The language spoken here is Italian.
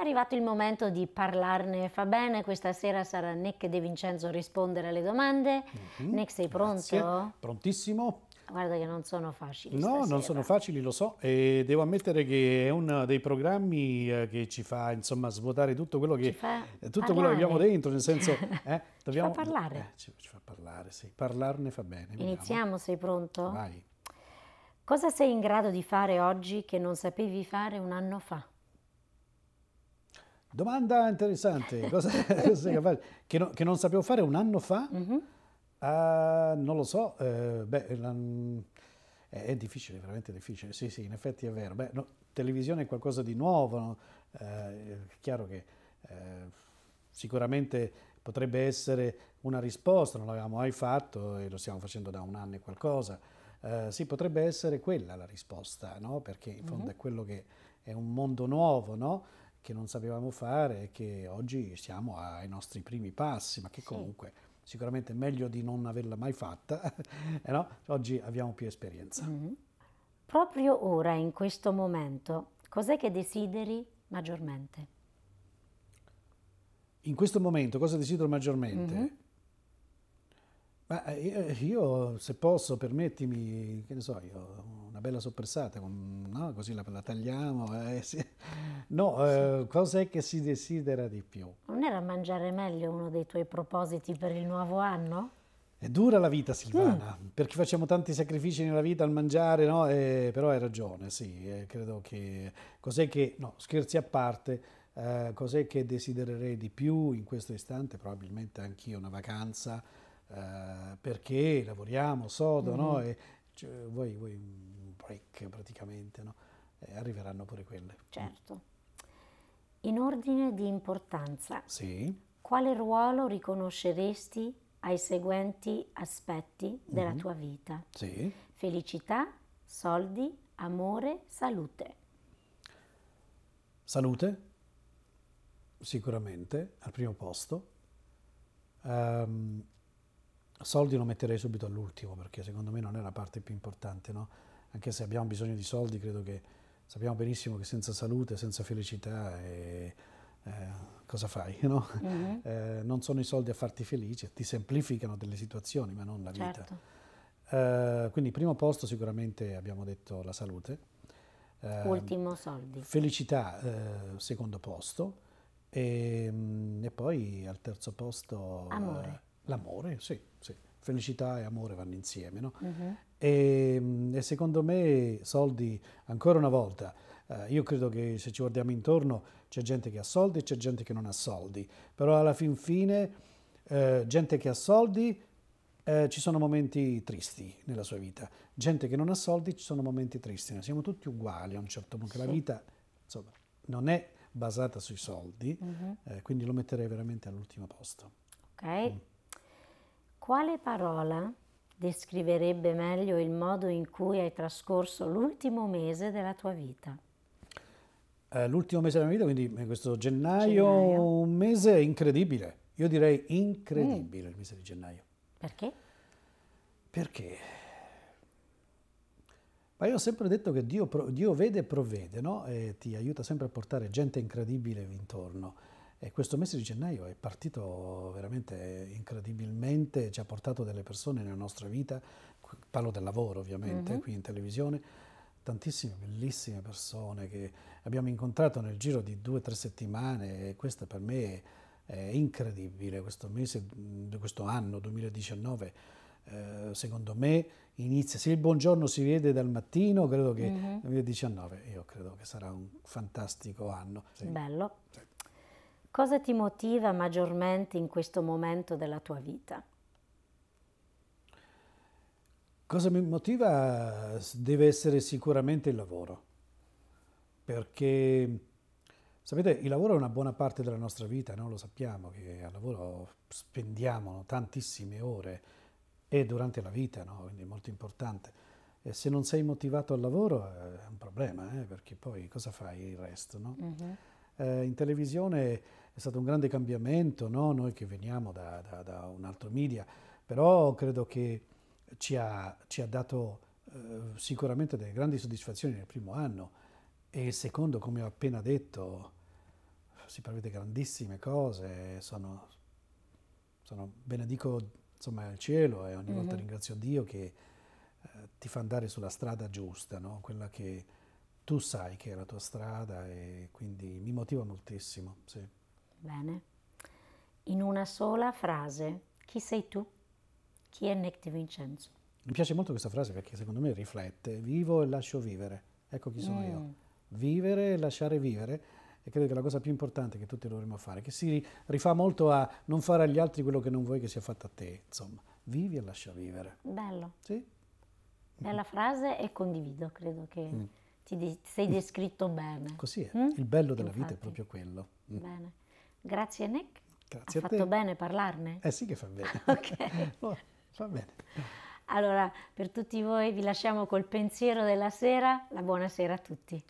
arrivato il momento di parlarne fa bene. Questa sera sarà Nick De Vincenzo a rispondere alle domande. Mm-hmm. Nick, sei pronto? Grazie. Prontissimo. Guarda che non sono facili. No, stasera. non sono facili, lo so, e devo ammettere che è uno dei programmi eh, che ci fa insomma svuotare tutto quello che, tutto quello che abbiamo dentro, nel senso... Eh, dobbiamo, ci fa parlare. Eh, ci, ci, fa parlare, sì. Parlarne fa bene. Iniziamo, vediamo. sei pronto? Vai. Cosa sei in grado di fare oggi che non sapevi fare un anno fa? Domanda interessante, cosa sei capace? Che, no, che, non sapevo fare un anno fa? Mm -hmm. uh, non lo so, uh, beh, la, mm, è, è, difficile, veramente difficile, sì sì, in effetti è vero. Beh, no, televisione è qualcosa di nuovo, no? uh, è chiaro che eh, sicuramente potrebbe essere una risposta, non l'avevamo mai fatto e lo stiamo facendo da un anno e qualcosa. sì, potrebbe essere quella la risposta, no? Perché in fondo mm -hmm. è quello che è un mondo nuovo, no? che non sapevamo fare e che oggi siamo ai nostri primi passi, ma che comunque sì. sicuramente è meglio di non averla mai fatta, eh no? oggi abbiamo più esperienza. Mm-hmm. Proprio ora, in questo momento, cos'è che desideri maggiormente? In questo momento cosa desidero maggiormente? Mm-hmm. Ma eh, eh, io, se posso, permettimi, che ne so, io, una bella soppressata, no? così la, la tagliamo. Eh, sì. No, eh, cos'è che si desidera di più? Non era mangiare meglio uno dei tuoi propositi per il nuovo anno? È dura la vita, Silvana, mm. perché facciamo tanti sacrifici nella vita al mangiare, no? eh, però hai ragione, sì, eh, credo che... Cos'è che... No, scherzi a parte, cos'è che desidererei di più in questo istante? Probabilmente anch'io una vacanza eh, perché lavoriamo sodo, mm-hmm. no? E cioè, voi, voi un break praticamente, no? Eh, arriveranno pure quelle. Mm. Certo. In ordine di importanza, sì. quale ruolo riconosceresti ai seguenti aspetti della mm-hmm. tua vita? Sì. Felicità, soldi, amore, salute. Salute, sicuramente, al primo posto. Um, soldi lo metterei subito all'ultimo perché secondo me non è la parte più importante, no? anche se abbiamo bisogno di soldi, credo che sappiamo benissimo che senza salute, senza felicità, eh, eh, cosa fai? No? Mm-hmm. Eh, non sono i soldi a farti felice, ti semplificano delle situazioni, ma non la vita. Certo. Eh, quindi primo posto sicuramente abbiamo detto la salute. Ehm, Ultimo soldi. Felicità, eh, secondo posto. E, ehm, e, poi al terzo posto... Amore. Eh, L'amore, sì, sì. Felicità e amore vanno insieme, no? Uh-huh. Mhm. E, ehm, e, secondo me soldi, ancora una volta, eh, io credo che se ci guardiamo intorno c'è gente che ha soldi e c'è gente che non ha soldi, però alla fin fine eh, gente che ha soldi eh, ci sono momenti tristi nella sua vita, gente che non ha soldi ci sono momenti tristi, noi siamo tutti uguali a un certo punto, sì. la vita insomma, non è basata sui soldi, uh-huh. eh, quindi lo metterei veramente all'ultimo posto. Ok. Mm. Quale parola descriverebbe meglio il modo in cui hai trascorso l'ultimo mese della tua vita? Eh, l'ultimo mese della mia vita, quindi questo gennaio, gennaio, un mese incredibile. Io direi incredibile mm. il mese di gennaio. Perché? Perché? Ma io ho sempre detto che Dio, Dio vede e provvede, no? E ti aiuta sempre a portare gente incredibile intorno. E questo mese di gennaio è partito veramente incredibilmente, ci ha portato delle persone nella nostra vita, parlo del lavoro ovviamente, mm-hmm. qui in televisione, tantissime bellissime persone che abbiamo incontrato nel giro di due o tre settimane e questa per me è incredibile, questo mese, mm, questo anno 2019 eh, secondo me inizia, se il buongiorno si vede dal mattino, credo che mm-hmm. 2019, io credo che sarà un fantastico anno. Sì. Bello. Sì. Cosa ti motiva maggiormente in questo momento della tua vita? Cosa mi motiva deve essere sicuramente il lavoro, perché sapete il lavoro è una buona parte della nostra vita, no? lo sappiamo che al lavoro spendiamo tantissime ore e durante la vita, no? quindi è molto importante. E se non sei motivato al lavoro eh, è un problema, eh? perché poi cosa fai il resto? No? Uh -huh eh, in televisione è stato un grande cambiamento, no? noi che veniamo da, da, da, un altro media, però credo che ci ha, ci ha dato eh, sicuramente delle grandi soddisfazioni nel primo anno e il secondo, come ho appena detto, si prevede grandissime cose, sono, sono benedico insomma, il cielo e ogni mm -hmm. volta mm-hmm. ringrazio Dio che eh, ti fa andare sulla strada giusta, no? quella che tu sai che è la tua strada e quindi mi motiva moltissimo. Sì. Bene. In una sola frase, chi sei tu? Chi è Nick Di Vincenzo? Mi piace molto questa frase perché secondo me riflette, vivo e lascio vivere. Ecco chi sono mm. io. Vivere e lasciare vivere. E credo che la cosa più importante che tutti dovremmo fare, che si rifà molto a non fare agli altri quello che non vuoi che sia fatto a te, insomma, vivi e lascia vivere. Bello. Sì? Bella frase e condivido, credo che mm ti sei mm. descritto bene. Così è, mm? il bello della Infatti. vita è proprio quello. Mm. Bene. Grazie Nick. Grazie ha a te. Ha fatto bene parlarne? Eh sì che fa bene. ok. Oh, fa bene. Allora, per tutti voi vi lasciamo col pensiero della sera, la buonasera a tutti.